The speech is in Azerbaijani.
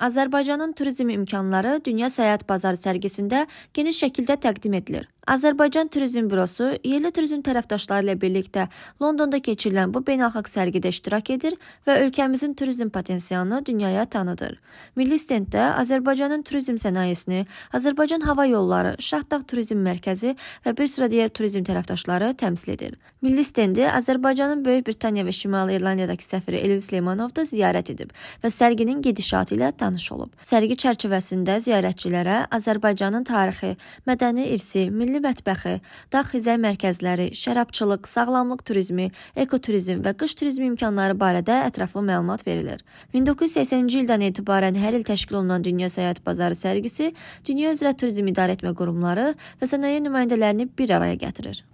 Azərbaycanın turizm imkanları Dünya Səyahət Bazarı sərgisində geniş şəkildə təqdim edilir. Azərbaycan Turizm Bürosu yerli turizm tərəfdaşları ilə birlikdə Londonda keçirilən bu beynəlxalq sərgidə iştirak edir və ölkəmizin turizm potensialını dünyaya tanıdır. Milli stenddə Azərbaycanın turizm sənayesini, Azərbaycan Hava Yolları, Şahdağ Turizm Mərkəzi və bir sıra digər turizm tərəfdaşları təmsil edir. Milli stendi Azərbaycanın Böyük Britaniya və Şimali İrlandiyadakı səfiri Elin Süleymanov da ziyarət edib və sərginin gedişatı ilə tanışır tanış olub. Sərgi çərçivəsində ziyarətçilərə Azərbaycanın tarixi, mədəni irsi, milli mətbəxi, dağ xizək mərkəzləri, şərabçılıq, sağlamlıq turizmi, ekoturizm və qış turizmi imkanları barədə ətraflı məlumat verilir. 1980-ci ildən etibarən hər il təşkil olunan Dünya Səyahət Bazarı sərgisi dünya üzrə turizm idarəetmə qurumları və sənaye nümayəndələrini bir araya gətirir.